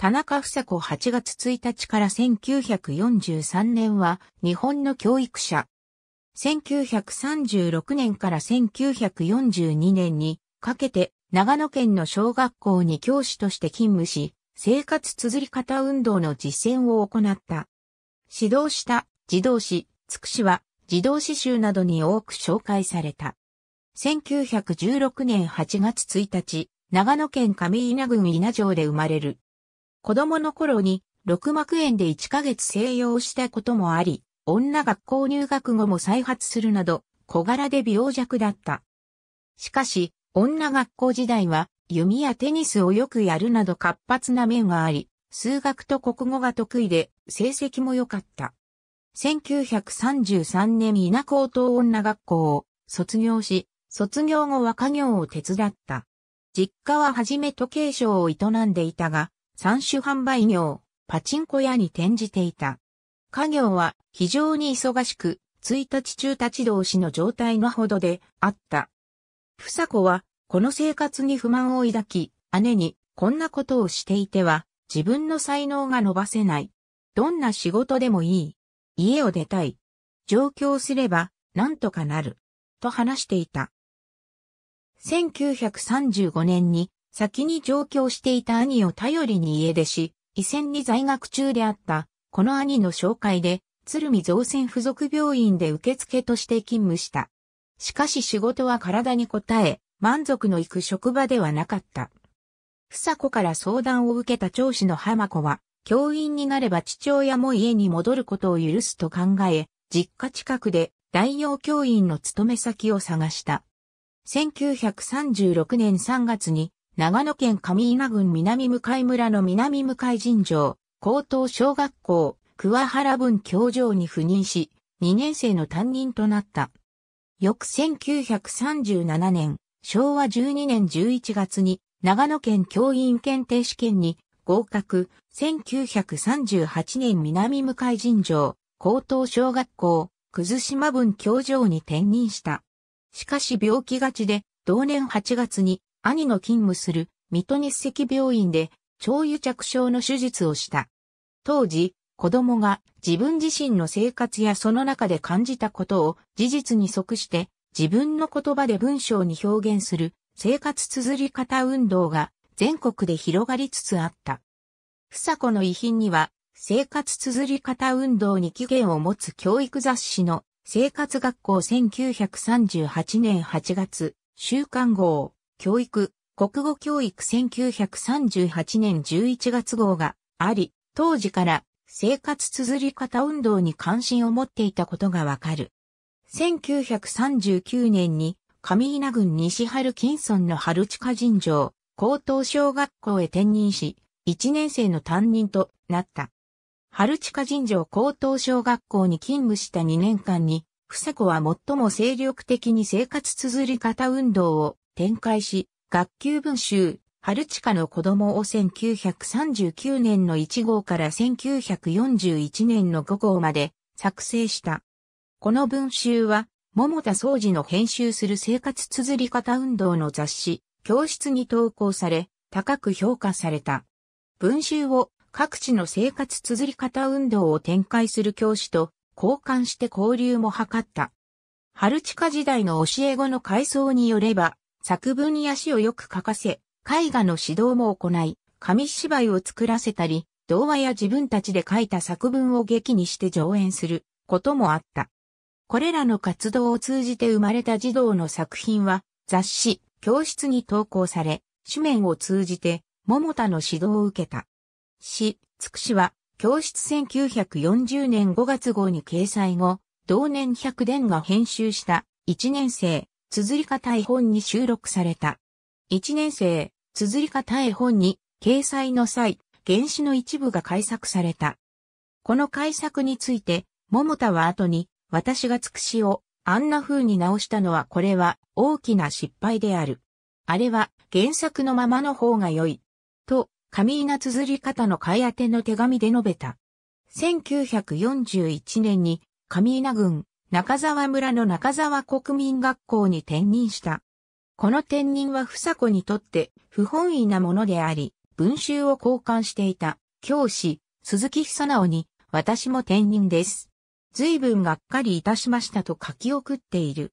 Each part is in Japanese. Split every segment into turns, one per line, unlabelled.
田中房子8月1日から1943年は日本の教育者。1936年から1942年にかけて長野県の小学校に教師として勤務し、生活綴り方運動の実践を行った。指導した児童誌、つくしは児童詩集などに多く紹介された。1916年8月1日、長野県上稲郡稲城で生まれる。子供の頃に六幕園で1ヶ月静養したこともあり、女学校入学後も再発するなど、小柄で病弱だった。しかし、女学校時代は弓やテニスをよくやるなど活発な面があり、数学と国語が得意で成績も良かった。1933年稲高等女学校を卒業し、卒業後は家業を手伝った。実家ははじめ時計賞を営んでいたが、三種販売業、パチンコ屋に転じていた。家業は非常に忙しく、1日中立ち同士の状態のほどであった。房子は、この生活に不満を抱き、姉に、こんなことをしていては、自分の才能が伸ばせない。どんな仕事でもいい。家を出たい。上京すれば、なんとかなる。と話していた。1935年に先に上京していた兄を頼りに家出し、異戦に在学中であった、この兄の紹介で、鶴見造船附属病院で受付として勤務した。しかし仕事は体に応え、満足のいく職場ではなかった。房子から相談を受けた長子の浜子は、教員になれば父親も家に戻ることを許すと考え、実家近くで代用教員の勤め先を探した。1936年3月に長野県上稲郡南向村の南向神城、高等小学校、桑原文教場に赴任し、2年生の担任となった。翌1937年、昭和12年11月に、長野県教員検定試験に合格、1938年南向神城、高等小学校、葛島文教場に転任した。しかし病気がちで、同年8月に兄の勤務する水戸日赤病院で腸癒着症の手術をした。当時、子供が自分自身の生活やその中で感じたことを事実に即して自分の言葉で文章に表現する生活綴り方運動が全国で広がりつつあった。房子の遺品には生活綴り方運動に起源を持つ教育雑誌の生活学校1938年8月、週刊号、教育、国語教育1938年11月号があり、当時から生活綴り方運動に関心を持っていたことがわかる。1939年に上稲郡西春金村の春近人情高等小学校へ転任し、1年生の担任となった。春近人情高等小学校に勤務した2年間に、房子は最も精力的に生活綴り方運動を展開し、学級文集、春地下の子供を1939年の1号から1941年の5号まで作成した。この文集は、桃田総司の編集する生活綴り方運動の雑誌、教室に投稿され、高く評価された。文集を各地の生活綴り方運動を展開する教師と交換して交流も図った。春下時代の教え子の回想によれば、作文や詩をよく書かせ、絵画の指導も行い、紙芝居を作らせたり、童話や自分たちで書いた作文を劇にして上演することもあった。これらの活動を通じて生まれた児童の作品は雑誌、教室に投稿され、紙面を通じて桃田の指導を受けた。詩、つくしは教室1940年5月号に掲載後、同年100伝が編集した1年生、綴り方絵本に収録された。1年生、綴り方絵本に、掲載の際、原子の一部が改作された。この改作について、桃田は後に、私がつくしを、あんな風に直したのはこれは大きな失敗である。あれは原作のままの方が良い。と、上稲綴り方の買い当ての手紙で述べた。1941年に上稲軍、中沢村の中沢国民学校に転任した。この転任は房子にとって不本意なものであり、文集を交換していた教師、鈴木久直に、私も転任です。随分がっかりいたしましたと書き送っている。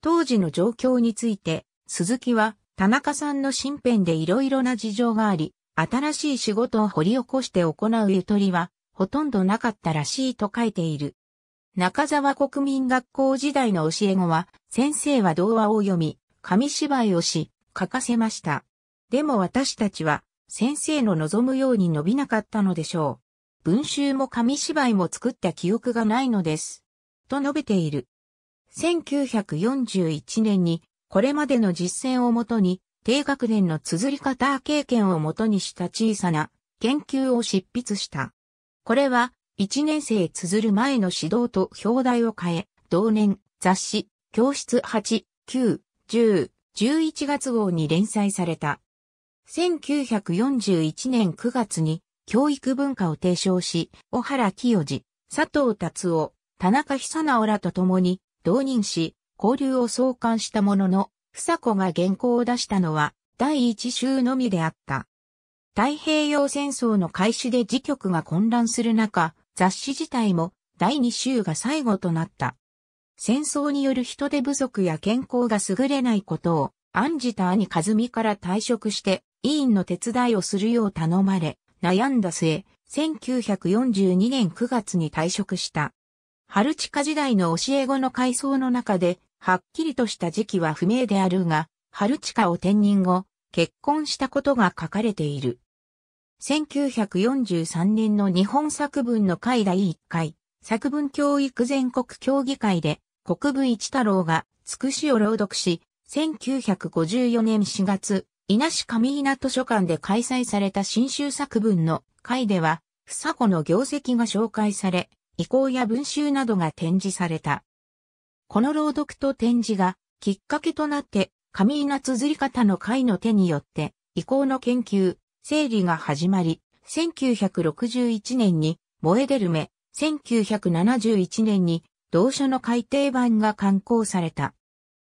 当時の状況について、鈴木は田中さんの身辺でいろいろな事情があり、新しい仕事を掘り起こして行うゆとりは、ほとんどなかったらしいと書いている。中沢国民学校時代の教え子は、先生は童話を読み、紙芝居をし、書かせました。でも私たちは、先生の望むように伸びなかったのでしょう。文集も紙芝居も作った記憶がないのです。と述べている。1941年に、これまでの実践をもとに、低学年の綴り方経験をもとにした小さな研究を執筆した。これは1年生綴る前の指導と表題を変え、同年、雑誌、教室8、9、10、11月号に連載された。1941年9月に教育文化を提唱し、小原清治、佐藤達夫、田中久直らと共に同任し、交流を創刊したものの、房子が原稿を出したのは第一週のみであった。太平洋戦争の開始で時局が混乱する中、雑誌自体も第2週が最後となった。戦争による人手不足や健康が優れないことを案じた兄和美から退職して委員の手伝いをするよう頼まれ、悩んだ末、1942年9月に退職した。春地下時代の教え子の回想の中で、はっきりとした時期は不明であるが、春地下を転任後、結婚したことが書かれている。1943年の日本作文の会第1回、作文教育全国協議会で、国分一太郎が、つくしを朗読し、1954年4月、稲市上稲図書館で開催された新州作文の会では、房子の業績が紹介され、遺構や文集などが展示された。この朗読と展示がきっかけとなって、上稲綴り方の会の手によって、遺構の研究、整理が始まり、1961年に萌えデルメ、1971年に同書の改訂版が刊行された。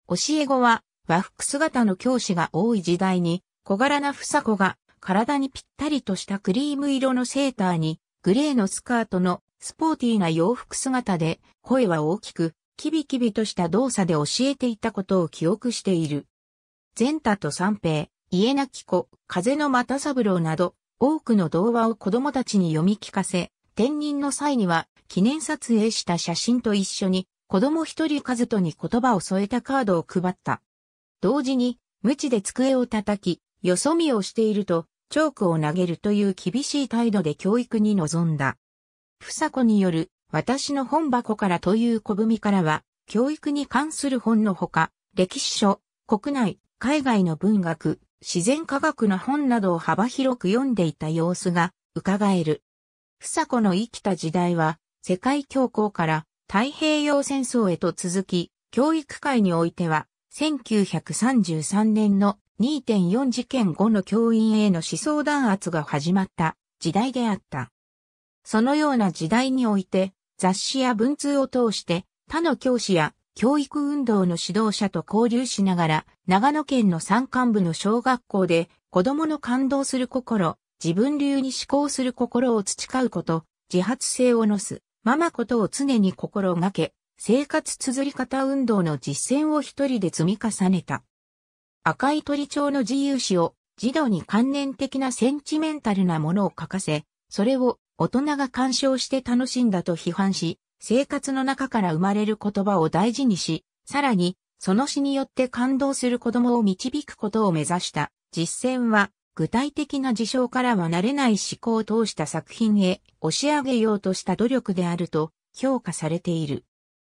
教え子は和服姿の教師が多い時代に小柄な房子が体にぴったりとしたクリーム色のセーターにグレーのスカートのスポーティーな洋服姿で声は大きくキビキビとした動作で教えていたことを記憶している。ゼンタと三平、家なき子、風の又三郎など、多くの童話を子供たちに読み聞かせ、転任の際には、記念撮影した写真と一緒に、子供一人和人に言葉を添えたカードを配った。同時に、無知で机を叩き、よそ見をしていると、チョークを投げるという厳しい態度で教育に臨んだ。房子による、私の本箱からという小文からは、教育に関する本のほか、歴史書、国内、海外の文学、自然科学の本などを幅広く読んでいた様子が伺える。房子の生きた時代は、世界恐慌から太平洋戦争へと続き、教育界においては、1933年の2.4事件後の教員への思想弾圧が始まった時代であった。そのような時代において、雑誌や文通を通して他の教師や教育運動の指導者と交流しながら、長野県の山間部の小学校で、子供の感動する心、自分流に思考する心を培うこと、自発性をのす、ママことを常に心がけ、生活綴り方運動の実践を一人で積み重ねた。赤い鳥鳥の自由史を児童に関連的なセンチメンタルなものを書かせ、それを大人が鑑賞して楽しんだと批判し、生活の中から生まれる言葉を大事にし、さらに、その詩によって感動する子供を導くことを目指した実践は、具体的な事象からは慣れない思考を通した作品へ押し上げようとした努力であると評価されている。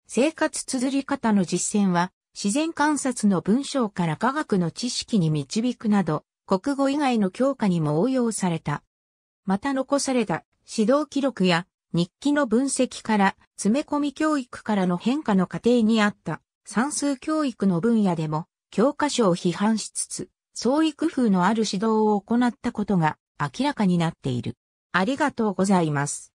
生活綴り方の実践は、自然観察の文章から科学の知識に導くなど、国語以外の教科にも応用された。また残された指導記録や日記の分析から、詰め込み教育からの変化の過程にあった、算数教育の分野でも、教科書を批判しつつ、創意工夫のある指導を行ったことが明らかになっている。ありがとうございます。